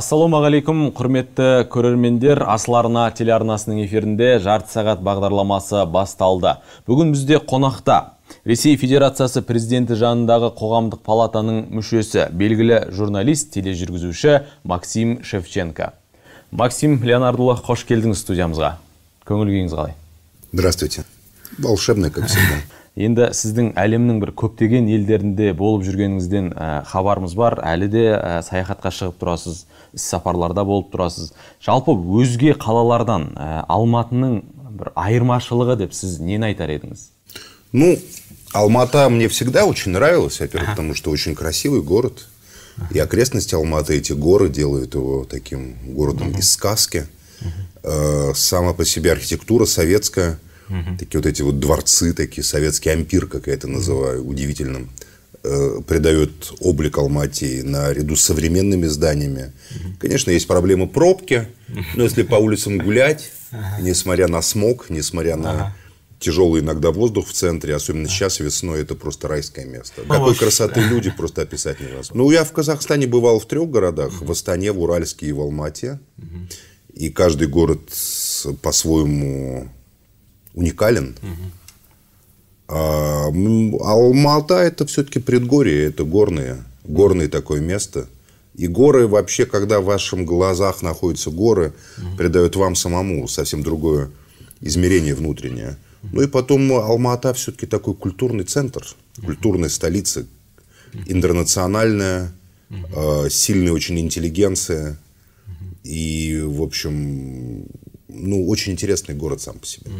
ассалаумағалейкум құрметті көрермендер асыларына телеарнасының эфирінде жарты сағат бағдарламасы басталды бүгін бізде қонақта ресей федерациясы президенті жанындағы қоғамдық палатаның мүшесі белгілі журналист тележүргізуші максим шевченко максим леонардұлы қош келдіңіз студиямызға көңіл күйіңіз қалай здравствуйте волшебный как всегда енді сіздің әлемнің бір көптеген елдерінде болып жүргеніңізден хабарымыз бар әлі де саяхатқа шығып тұрасыз сапарларда болып тұрасыз жалпы өзге қалалардан алматының бір айырмашылығы деп сіз нені айтар едіңіз ну алмата мне всегда очень нравилась во-первых потому что очень красивый город и окрестности Алматы, эти горы делают его таким городом из сказки. Э, сама по себе архитектура советская – Угу. Такие вот эти вот дворцы, такие советский ампир, как я это называю, удивительным э, придает облик Алматии наряду с современными зданиями. Конечно, есть проблемы пробки, но если по улицам гулять, несмотря на смог, несмотря на тяжелый иногда воздух в центре, особенно сейчас весной, это просто райское место. Какой красоты люди просто описать невозможно. Ну, я в Казахстане бывал в трех городах, в Астане, в Уральске и в Алмате. И каждый город по-своему уникален. Угу. А, а Алма-Ата – это все-таки предгорье, это горные, горное такое место. И горы вообще, когда в ваших глазах находятся горы, угу. придают вам самому совсем другое измерение внутреннее. Ну и потом Алма-Ата все-таки такой культурный центр, угу. культурная столица, угу. интернациональная, угу. э, сильная очень интеллигенция. Угу. И, в общем, ну, очень интересный город сам по себе. Угу.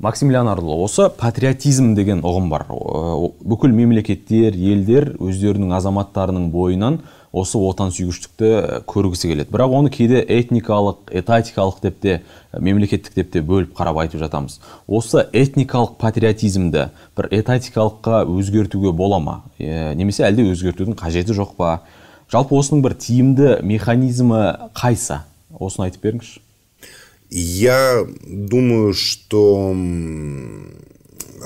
Максим леонардұлы осы патриотизм деген ұғым бар бүкіл мемлекеттер елдер өздерінің азаматтарының бойынан осы сүйгіштікті көргісі келеді бірақ оны кейде этникалық этатикалық деп те мемлекеттік деп те бөліп қарап айтып жатамыз осы этникалық патриотизмді бір этатикалыққа өзгертуге бола ма немесе әлде өзгертудің қажеті жоқ па жалпы осының бір тиімді механизмі қайсы осыны айтып беріңізші Я думаю, что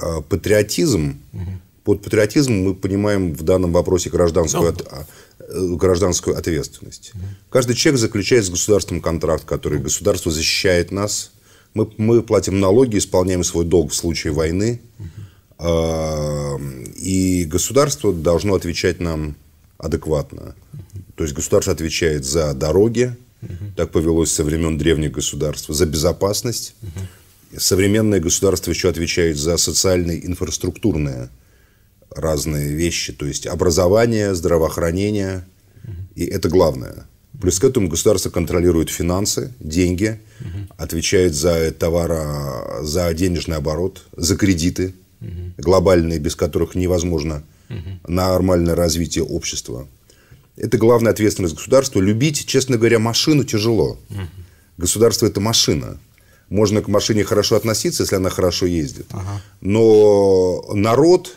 а, патриотизм, угу. под патриотизм мы понимаем в данном вопросе гражданскую, от, а, э, гражданскую ответственность. Угу. Каждый человек заключает с государством контракт, который государство защищает нас. Мы, мы платим налоги, исполняем свой долг в случае войны. А, и государство должно отвечать нам адекватно. То есть государство отвечает за дороги, Угу. Так повелось со времен древних государств. За безопасность. Угу. Современное государство еще отвечает за социальные, инфраструктурные разные вещи. То есть образование, здравоохранение. Угу. И это главное. Плюс к этому государство контролирует финансы, деньги, угу. отвечает за товара, за денежный оборот, за кредиты угу. глобальные, без которых невозможно угу. нормальное развитие общества. Это главная ответственность государства. Любить, честно говоря, машину тяжело. Угу. Государство – это машина. Можно к машине хорошо относиться, если она хорошо ездит. Ага. Но народ,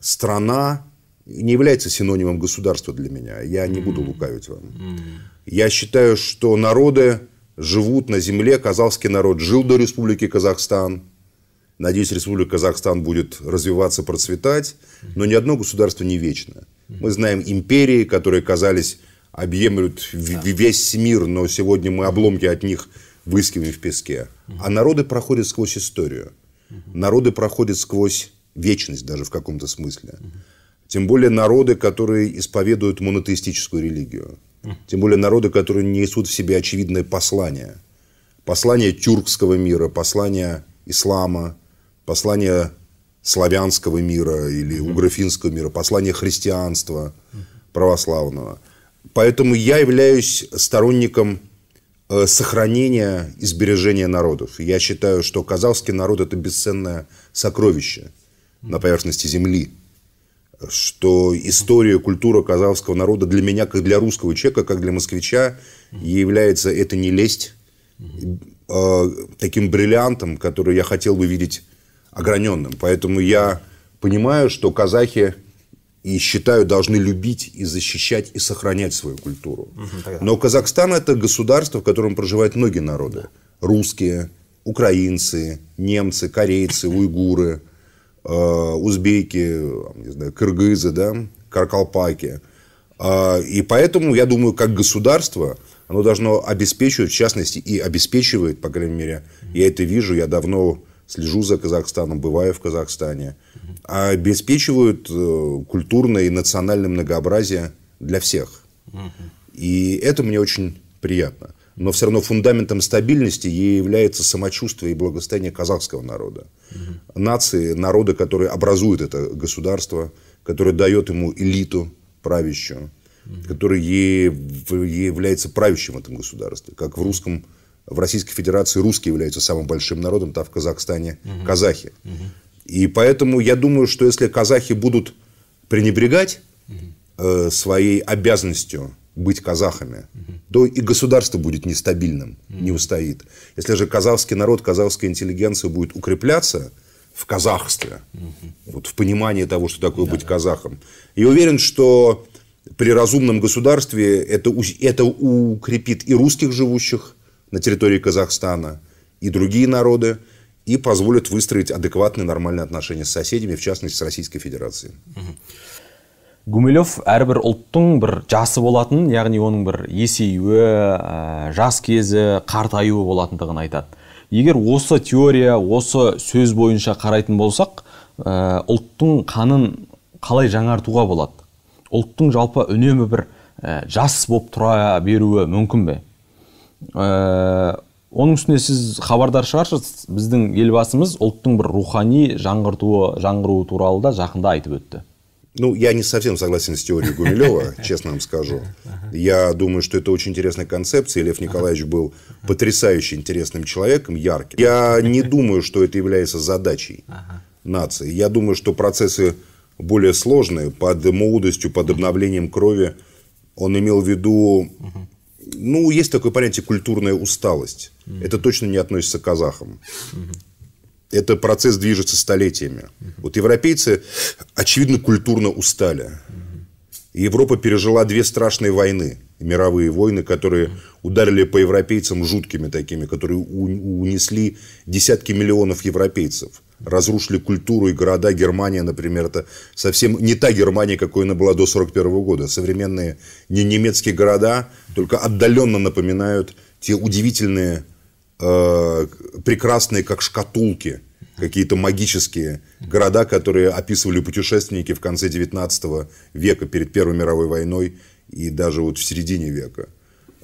страна не является синонимом государства для меня. Я не буду лукавить вам. Я считаю, что народы живут на земле. Казахский народ жил до Республики Казахстан. Надеюсь, Республика Казахстан будет развиваться, процветать. Но ни одно государство не вечное. Мы знаем империи, которые казались объемлют да. весь мир, но сегодня мы обломки от них выискиваем в песке. А народы проходят сквозь историю. Народы проходят сквозь вечность даже в каком-то смысле. Тем более народы, которые исповедуют монотеистическую религию. Тем более народы, которые несут в себе очевидное послание. Послание тюркского мира, послание ислама, послание славянского мира или mm-hmm. мира, послание христианства mm православного. Поэтому я являюсь сторонником э, сохранения и сбережения народов. Я считаю, что казахский народ – это бесценное сокровище на поверхности земли что история, культура казахского народа для меня, как для русского человека, как для москвича, является это не лесть, э, таким бриллиантом, который я хотел бы видеть ограненным. Поэтому я понимаю, что казахи и считаю, должны любить и защищать и сохранять свою культуру. Но Казахстан это государство, в котором проживают многие народы. Русские, украинцы, немцы, корейцы, уйгуры, э, узбеки, не знаю, кыргызы, да, каркалпаки. Э, а, и поэтому, я думаю, как государство, оно должно обеспечивать, в частности, и обеспечивает, по крайней мере, я это вижу, я давно слежу за Казахстаном, бываю в Казахстане, а обеспечивают э, культурное и национальное многообразие для всех. И это мне очень приятно. Но все равно фундаментом стабильности ей является самочувствие и благосостояние казахского народа. Нации, народа, который образует это государство, который дает ему элиту правящую, который ей является правящим в этом государстве, как в русском в Российской Федерации русские являются самым большим народом, а в Казахстане угу. казахи. Угу. И поэтому я думаю, что если казахи будут пренебрегать э, своей обязанностью быть казахами, угу. то и государство будет нестабильным, угу. не устоит. Если же казахский народ, казахская интеллигенция будет укрепляться в казахстве, угу. вот в понимании того, что такое да, быть да. казахом, и уверен, что при разумном государстве это, это укрепит и русских живущих, на территории Казахстана и другие народы, и позволит выстроить адекватные нормальные отношения с соседями, в частности, с Российской Федерацией. гумилев әрбір ұлттың бір жасы болатын яғни оның бір есеюі ә, жас кезі қартаюы болатындығын айтады егер осы теория осы сөз бойынша қарайтын болсақ ә, ұлттың қанын қалай жаңартуға болады ұлттың жалпы үнемі бір ә, жас болып тұра беруі мүмкін бе ә, э, оның үстіне сіз хабардар шығарсыз біздің елбасымыз ұлттың бір рухани жаңғыртуы жаңғыруы туралы да жақында айтып өтті ну, я не совсем согласен с теорией Гумилева, честно вам скажу. Я думаю, что это очень интересная концепция. Лев Николаевич был потрясающе интересным человеком, ярким. Я не думаю, что это является задачей нации. Я думаю, что процессы более сложные, под молодостью, под обновлением крови. Он имел в виду ну, есть такое понятие культурная усталость. Mm -hmm. Это точно не относится к казахам. Mm -hmm. Это процесс движется столетиями. Mm -hmm. Вот европейцы, очевидно, культурно устали. Mm -hmm. Европа пережила две страшные войны. Мировые войны, которые mm -hmm. ударили по европейцам жуткими такими, которые унесли десятки миллионов европейцев разрушили культуру и города. Германия, например, это совсем не та Германия, какой она была до 1941 года. Современные не немецкие города только отдаленно напоминают те удивительные, э, прекрасные, как шкатулки, какие-то магические города, которые описывали путешественники в конце 19 века, перед Первой мировой войной и даже вот в середине века.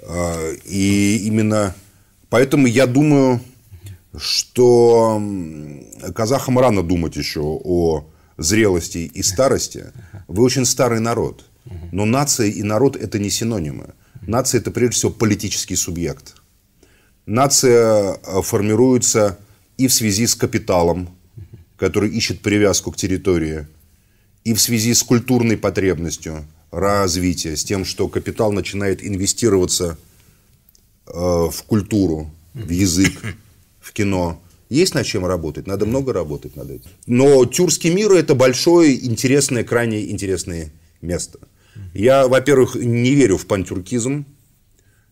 А, и именно поэтому я думаю, что казахам рано думать еще о зрелости и старости. Вы очень старый народ. Но нация и народ – это не синонимы. Нация – это, прежде всего, политический субъект. Нация э, формируется и в связи с капиталом, который ищет привязку к территории, и в связи с культурной потребностью развития, с тем, что капитал начинает инвестироваться э, в культуру, в язык, кино. Есть над чем работать, надо много работать над этим. Но тюркский мир – это большое, интересное, крайне интересное место. Я, во-первых, не верю в пантюркизм,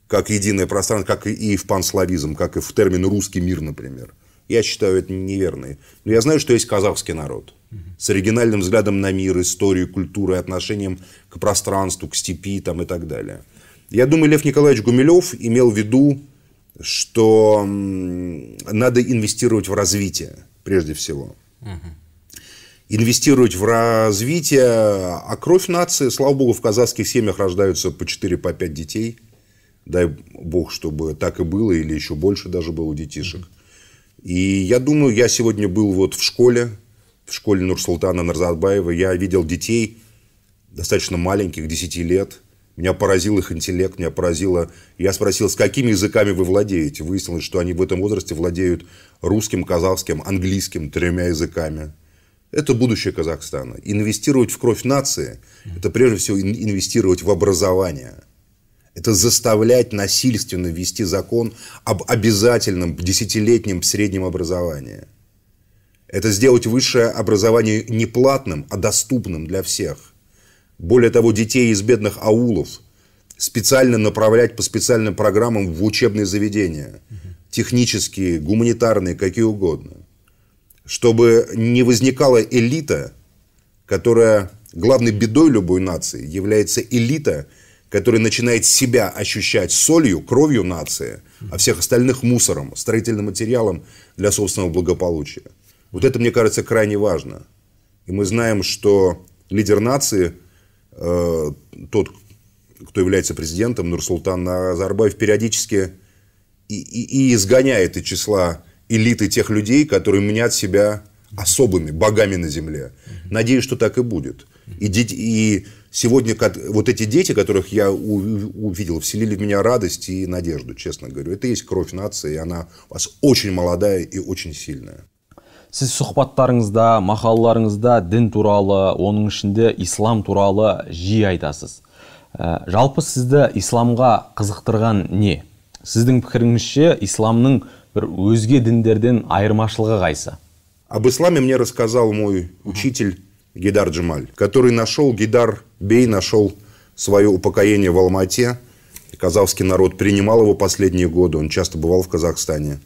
как единое пространство, как и в панславизм, как и в термин «русский мир», например. Я считаю это неверные. Но я знаю, что есть казахский народ с оригинальным взглядом на мир, историю, культуру, и отношением к пространству, к степи там, и так далее. Я думаю, Лев Николаевич Гумилев имел в виду что надо инвестировать в развитие прежде всего. Угу. Инвестировать в развитие, а кровь нации, слава богу, в казахских семьях рождаются по 4-5 по детей. Дай бог, чтобы так и было, или еще больше даже было у детишек. Угу. И я думаю, я сегодня был вот в школе, в школе Нурсултана Нарзатбаева, я видел детей достаточно маленьких, 10 лет – меня поразил их интеллект, меня поразило... Я спросил, с какими языками вы владеете? Выяснилось, что они в этом возрасте владеют русским, казахским, английским, тремя языками. Это будущее Казахстана. Инвестировать в кровь нации – это прежде всего инвестировать в образование. Это заставлять насильственно ввести закон об обязательном десятилетнем среднем образовании. Это сделать высшее образование не платным, а доступным для всех – более того, детей из бедных аулов специально направлять по специальным программам в учебные заведения, технические, гуманитарные, какие угодно, чтобы не возникала элита, которая главной бедой любой нации является элита, которая начинает себя ощущать солью, кровью нации, а всех остальных мусором, строительным материалом для собственного благополучия. Вот это, мне кажется, крайне важно. И мы знаем, что лидер нации – Э, тот, кто является президентом, Нурсултан Назарбаев, периодически и, и, и изгоняет из числа элиты тех людей, которые мнят себя особыми, богами на земле. Надеюсь, что так и будет. И, дети, и сегодня вот эти дети, которых я увидел, вселили в меня радость и надежду, честно говорю. Это есть кровь нации, и она у вас очень молодая и очень сильная сіз сұхбаттарыңызда мақалаларыңызда дін туралы оның ішінде ислам туралы жиі айтасыз ә, жалпы сізді исламға қызықтырған не сіздің пікіріңізше исламның бір өзге діндерден айырмашылығы қайсы об исламе мне рассказал мой учитель Гидар Джемаль, который нашел, Гидар Бей нашел свое упокоение в Алмате. Казахский народ принимал его последние годы, он часто бывал в Казахстане.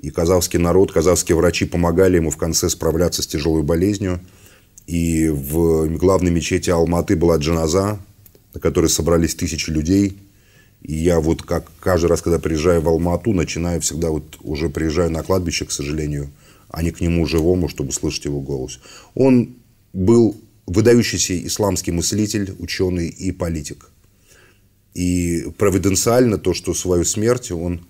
И казахский народ, казахские врачи помогали ему в конце справляться с тяжелой болезнью. И в главной мечети Алматы была джаназа, на которой собрались тысячи людей. И я вот как каждый раз, когда приезжаю в Алмату, начинаю всегда вот уже приезжаю на кладбище, к сожалению, а не к нему живому, чтобы слышать его голос. Он был выдающийся исламский мыслитель, ученый и политик. И провиденциально то, что свою смерть он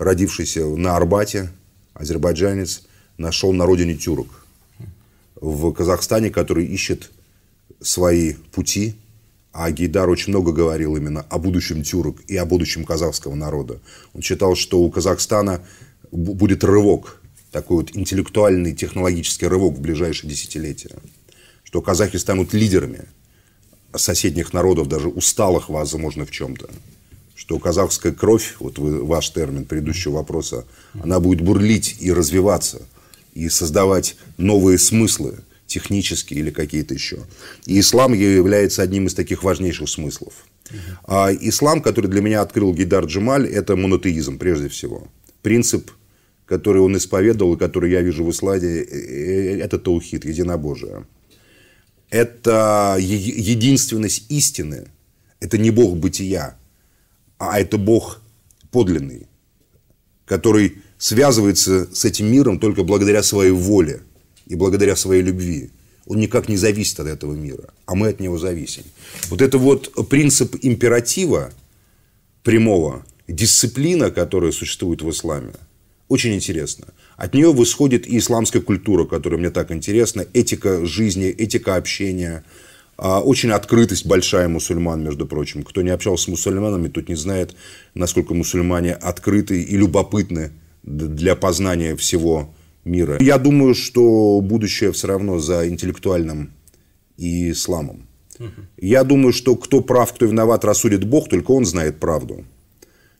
родившийся на Арбате, азербайджанец, нашел на родине тюрок в Казахстане, который ищет свои пути, а Гейдар очень много говорил именно о будущем тюрок и о будущем казахского народа. Он считал, что у Казахстана будет рывок, такой вот интеллектуальный, технологический рывок в ближайшие десятилетия, что казахи станут лидерами соседних народов, даже усталых, возможно, в чем-то что казахская кровь, вот вы, ваш термин предыдущего вопроса, она будет бурлить и развиваться, и создавать новые смыслы, технические или какие-то еще. И ислам является одним из таких важнейших смыслов. А ислам, который для меня открыл Гидар Джемаль, это монотеизм прежде всего. Принцип, который он исповедовал, и который я вижу в исламе, э, э, это таухид, единобожие. Это единственность истины, это не бог бытия, а это Бог подлинный, который связывается с этим миром только благодаря своей воле и благодаря своей любви. Он никак не зависит от этого мира, а мы от него зависим. Вот это вот принцип императива прямого, дисциплина, которая существует в исламе, очень интересно. От нее восходит и исламская культура, которая мне так интересна, этика жизни, этика общения – а, очень открытость большая мусульман, между прочим. Кто не общался с мусульманами, тот не знает, насколько мусульмане открыты и любопытны для познания всего мира. Я думаю, что будущее все равно за интеллектуальным и исламом. Я думаю, что кто прав, кто виноват, рассудит Бог, только он знает правду.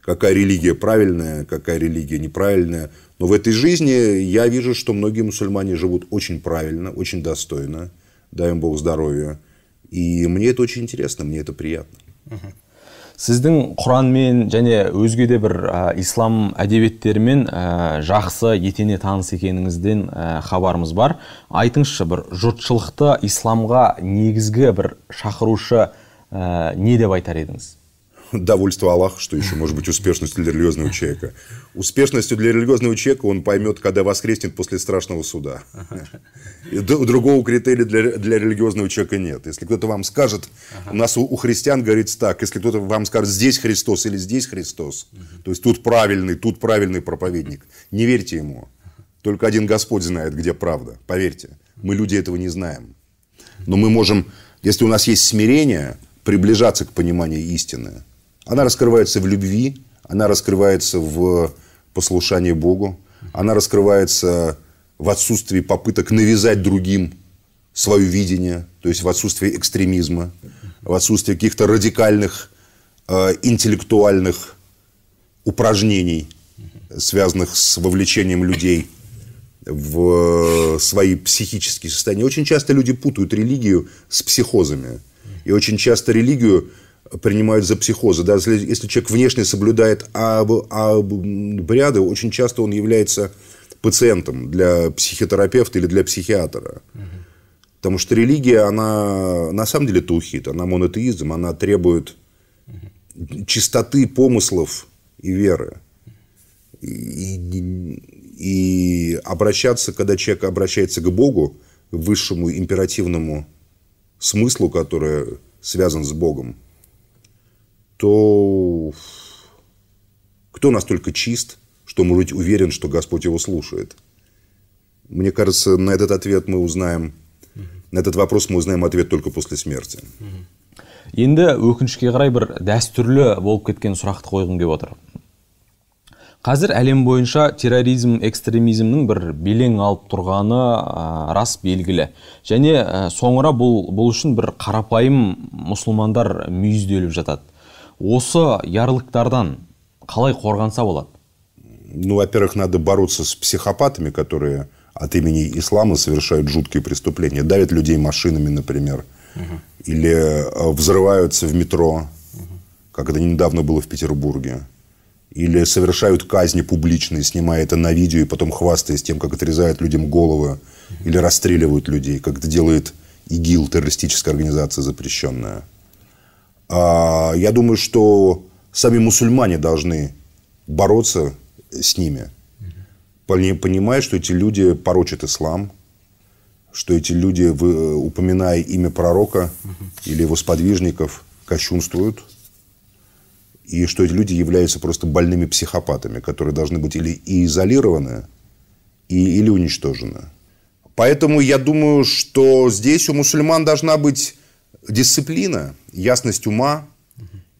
Какая религия правильная, какая религия неправильная. Но в этой жизни я вижу, что многие мусульмане живут очень правильно, очень достойно. Дай им Бог здоровья. и мне это очень интересно мне это приятно сіздің құранмен және өзге де бір ә, ислам әдебиеттерімен ә, жақсы етене таныс екеніңізден ә, хабарымыз бар айтыңызшы бір жұртшылықты исламға негізгі бір шақырушы ә, не деп айтар едіңіз довольство Аллах, что еще может быть успешностью для религиозного человека. Успешностью для религиозного человека он поймет, когда воскреснет после страшного суда. другого критерия для, для религиозного человека нет. Если кто-то вам скажет, у нас у, у христиан говорится так, если кто-то вам скажет, здесь Христос или здесь Христос, то есть тут правильный, тут правильный проповедник, не верьте ему. Только один Господь знает, где правда, поверьте. Мы люди этого не знаем. Но мы можем, если у нас есть смирение, приближаться к пониманию истины – она раскрывается в любви, она раскрывается в послушании Богу, она раскрывается в отсутствии попыток навязать другим свое видение, то есть в отсутствии экстремизма, в отсутствии каких-то радикальных э, интеллектуальных упражнений, связанных с вовлечением людей в свои психические состояния. Очень часто люди путают религию с психозами. И очень часто религию принимают за психозы. да, если, если человек внешне соблюдает обряды, очень часто он является пациентом для психотерапевта или для психиатра. Угу. Потому что религия, она на самом деле тухит, она монотеизм, она требует угу. чистоты помыслов и веры. И, и, и обращаться, когда человек обращается к Богу, к высшему императивному смыслу, который связан с Богом, кто, кто настолько чист, что может быть уверен, что Господь его слушает? Мне кажется, на этот ответ мы узнаем, на этот вопрос мы узнаем ответ только после смерти. енді өкінішке қарай бір дәстүрлі болып кеткен сұрақты қойғым келіп отыр қазір әлем бойынша терроризм экстремизмнің бір белең алып тұрғаны рас белгілі және соңыра бұл, бұл үшін бір қарапайым мұсылмандар мүйізделіп жатады осы ярлыктардан қалай қорғанса болады ну во-первых надо бороться с психопатами которые от имени ислама совершают жуткие преступления давят людей машинами например угу. или э, взрываются в метро угу. как это недавно было в Петербурге или совершают казни публичные, снимая это на видео и потом хвастаясь тем, как отрезают людям головы или расстреливают людей, как это делает ИГИЛ, террористическая организация запрещенная. А, я думаю, что сами мусульмане должны бороться с ними, понимая, что эти люди порочат ислам, что эти люди, упоминая имя пророка или его сподвижников, кощунствуют, и что эти люди являются просто больными психопатами, которые должны быть или изолированы, и, или уничтожены. Поэтому я думаю, что здесь у мусульман должна быть дисциплина, ясность ума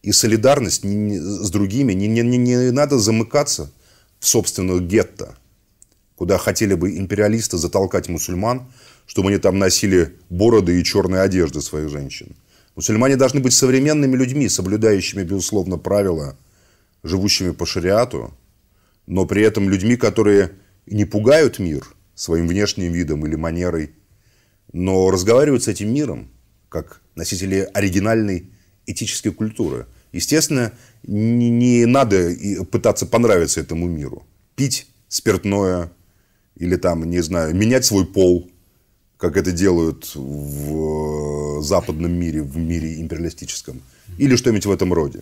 и солидарность с другими. Не, не, не надо замыкаться в собственную гетто, куда хотели бы империалисты затолкать мусульман, чтобы они там носили бороды и черные одежды своих женщин. Мусульмане должны быть современными людьми, соблюдающими, безусловно, правила, живущими по шариату, но при этом людьми, которые не пугают мир своим внешним видом или манерой, но разговаривают с этим миром, как носители оригинальной этической культуры. Естественно, не, надо пытаться понравиться этому миру. Пить спиртное или там, не знаю, менять свой пол, как это делают в э, западном мире, в мире империалистическом, или что-нибудь в этом роде.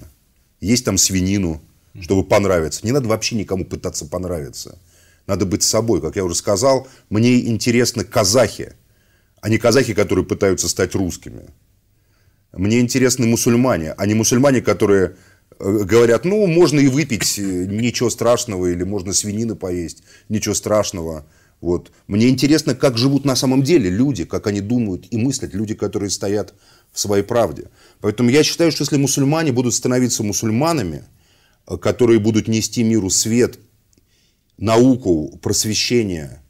Есть там свинину, чтобы понравиться. Не надо вообще никому пытаться понравиться. Надо быть собой. Как я уже сказал, мне интересны казахи, а не казахи, которые пытаются стать русскими. Мне интересны мусульмане, а не мусульмане, которые э, говорят, ну, можно и выпить, э, ничего страшного, или можно свинины поесть, ничего страшного. Вот. Мне интересно, как живут на самом деле люди, как они думают и мыслят, люди, которые стоят в своей правде. Поэтому я считаю, что если мусульмане будут становиться мусульманами, э, которые будут нести миру свет, науку, просвещение –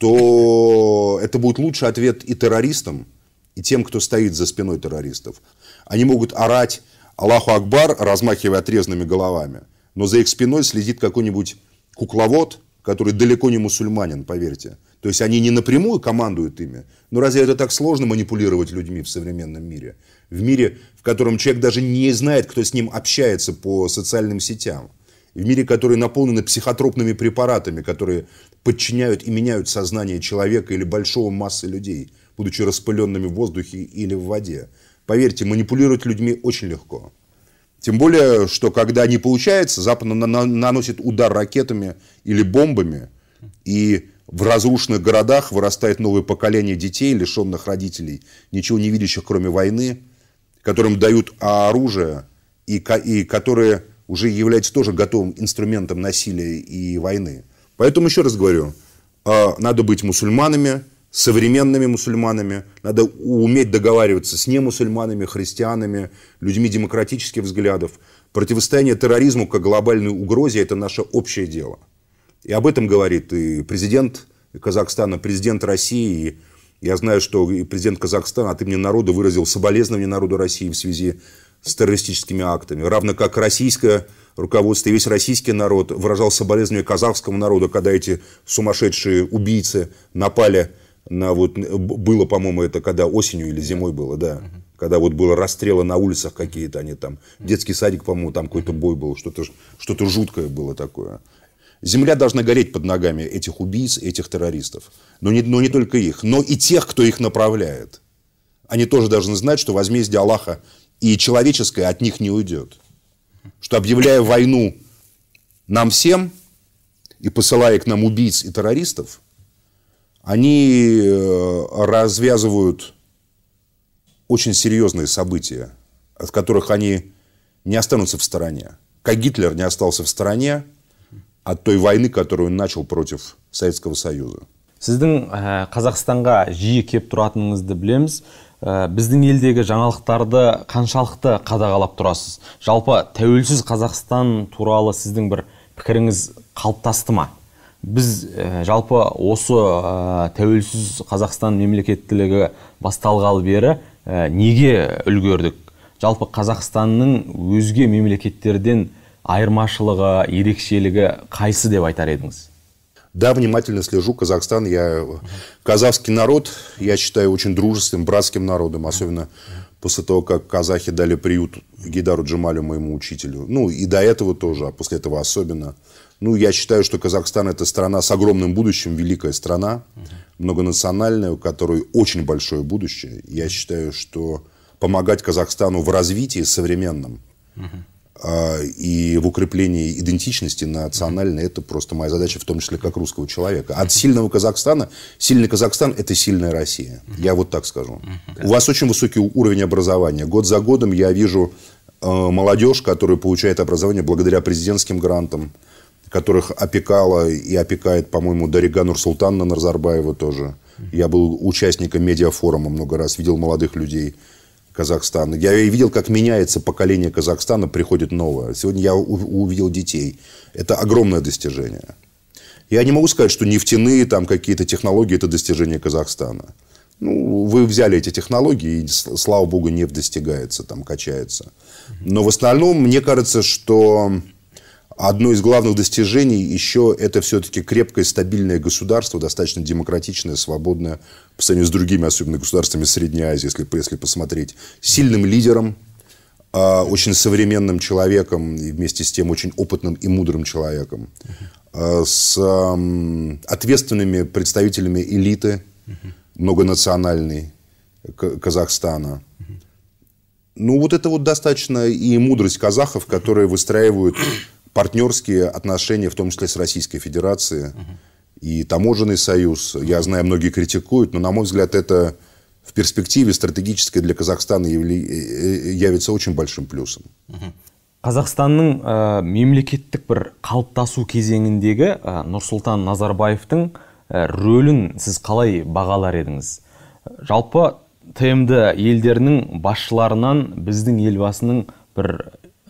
то это будет лучший ответ и террористам, и тем, кто стоит за спиной террористов. Они могут орать Аллаху Акбар, размахивая отрезанными головами, но за их спиной следит какой-нибудь кукловод, который далеко не мусульманин, поверьте. То есть они не напрямую командуют ими. Но разве это так сложно манипулировать людьми в современном мире? В мире, в котором человек даже не знает, кто с ним общается по социальным сетям в мире, который наполнен психотропными препаратами, которые подчиняют и меняют сознание человека или большого массы людей, будучи распыленными в воздухе или в воде. Поверьте, манипулировать людьми очень легко. Тем более, что когда не получается, Запад наносит удар ракетами или бомбами, и в разрушенных городах вырастает новое поколение детей, лишенных родителей, ничего не видящих, кроме войны, которым дают оружие, и, и которые уже является тоже готовым инструментом насилия и войны. Поэтому еще раз говорю, а, надо быть мусульманами, современными мусульманами, надо уметь договариваться с немусульманами, христианами, людьми демократических взглядов. Противостояние терроризму как глобальной угрозе – это наше общее дело. И об этом говорит и президент Казахстана, президент России. И я знаю, что и президент Казахстана от имени народа выразил соболезнования народу России в связи с террористическими актами, равно как российское руководство и весь российский народ выражал соболезнования казахскому народу, когда эти сумасшедшие убийцы напали на вот было, по-моему, это когда осенью или зимой было, да, когда вот было расстрелы на улицах какие-то, они там детский садик, по-моему, там какой-то бой был, что-то что-то жуткое было такое. Земля должна гореть под ногами этих убийц, этих террористов, но не но не только их, но и тех, кто их направляет. Они тоже должны знать, что возмездие Аллаха и человеческое от них не уйдет. Что объявляя войну нам всем и посылая к нам убийц и террористов, они э, развязывают очень серьезные события, от которых они не останутся в стороне. Как Гитлер не остался в стороне от той войны, которую он начал против Советского Союза. сіздің ә, э, қазақстанға жиі келіп тұратыныңызды білеміз ә, біздің елдегі жаңалықтарды қаншалықты қадағалап тұрасыз жалпы тәуелсіз қазақстан туралы сіздің бір пікіріңіз қалыптасты ма біз э, жалпы осы ә, тәуелсіз қазақстан мемлекеттілігі басталғалы бері неге үлгердік жалпы қазақстанның өзге мемлекеттерден айырмашылығы ерекшелігі қайсы деп айтар едіңіз Да, внимательно слежу. Казахстан, я... Казахский народ, я считаю, очень дружественным, братским народом. Особенно после того, как казахи дали приют Гидару Джамалю, моему учителю. Ну, и до этого тоже, а после этого особенно. Ну, я считаю, что Казахстан – это страна с огромным будущим, великая страна, многонациональная, у которой очень большое будущее. Я считаю, что помогать Казахстану в развитии современном – а, и в укреплении идентичности национальной, это просто моя задача, в том числе как русского человека. От сильного Казахстана, сильный Казахстан – это сильная Россия. Я вот так скажу. У вас очень высокий уровень образования. Год за годом я вижу э, молодежь, которая получает образование благодаря президентским грантам, которых опекала и опекает, по-моему, Дарига Нурсултанна Нарзарбаева тоже. Я был участником медиафорума много раз, видел молодых людей – Казахстана. Я видел, как меняется поколение Казахстана, приходит новое. Сегодня я увидел детей. Это огромное достижение. Я не могу сказать, что нефтяные там какие-то технологии – это достижение Казахстана. Ну, вы взяли эти технологии, и, слава богу, нефть достигается, там качается. Но в остальном, мне кажется, что Одно из главных достижений еще это все-таки крепкое, стабильное государство, достаточно демократичное, свободное по сравнению с другими, особенно государствами Средней Азии, если, если посмотреть. Сильным лидером, а, очень современным человеком и вместе с тем очень опытным и мудрым человеком. А, с ответственными представителями элиты, многонациональной Казахстана. Ну, вот это вот достаточно и мудрость казахов, которые выстраивают партнерские отношения, в том числе с Российской Федерацией, и таможенный союз. Я знаю, многие критикуют, но, на мой взгляд, это в перспективе стратегической для Казахстана э, э, явится очень большим плюсом. Угу. Қазақстанның э, мемлекеттік бір қалыптасу кезеңіндегі ә, Нұрсұлтан Назарбаевтың ә, рөлін сіз қалай бағалар едіңіз жалпы тмд елдерінің басшыларынан біздің елбасының бір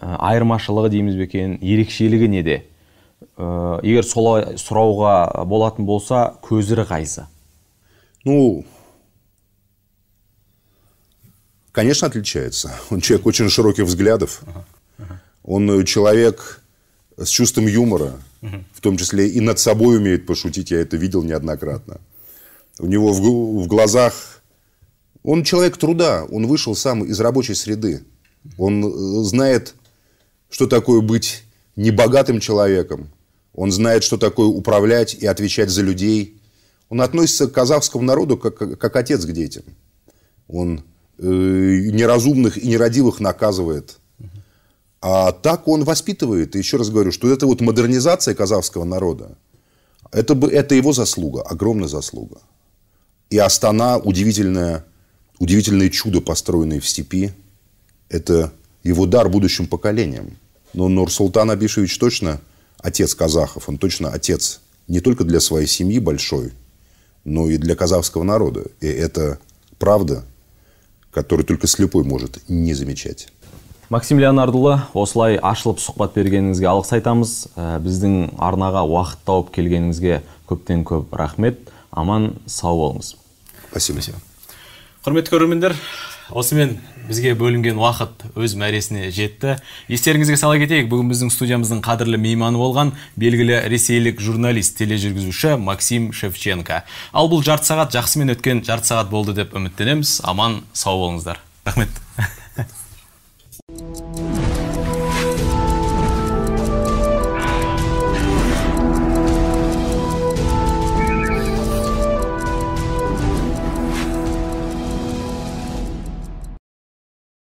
Э, айырмашылығы дейміз бе екен ерекшелігі неде ә, э, егер солай сұрауға болатын болса көзірі қайсы ну конечно отличается он человек очень широких взглядов он э, человек с чувством юмора в том числе и над собой умеет пошутить я это видел неоднократно у него в, в глазах он человек труда он вышел сам из рабочей среды он знает что такое быть небогатым человеком. Он знает, что такое управлять и отвечать за людей. Он относится к казахскому народу как, как отец к детям. Он э, неразумных и нерадивых наказывает. А так он воспитывает. И еще раз говорю, что это вот модернизация казахского народа. Это, бы, это его заслуга, огромная заслуга. И Астана – удивительное, удивительное чудо, построенное в степи. Это и в удар будущим поколениям. Но Нурсултан Абишевич точно отец казахов, он точно отец не только для своей семьи большой, но и для казахского народа. И это правда, которую только слепой может не замечать. Максим ардулла осылай ашылып сұхбат бергеніңізге алғыс айтамыз э, біздің арнаға уақыт тауып келгеніңізге көптен көп рахмет аман сау болыңыз спасибо құрметті көрермендер осымен бізге бөлінген уақыт өз мәресіне жетті естеріңізге сала кетейік бүгін біздің студиямыздың қадірлі мейманы болған белгілі ресейлік журналист тележүргізуші максим шевченко ал бұл жарты сағат жақсымен өткен жарты сағат болды деп үміттенеміз аман сау болыңыздар рахмет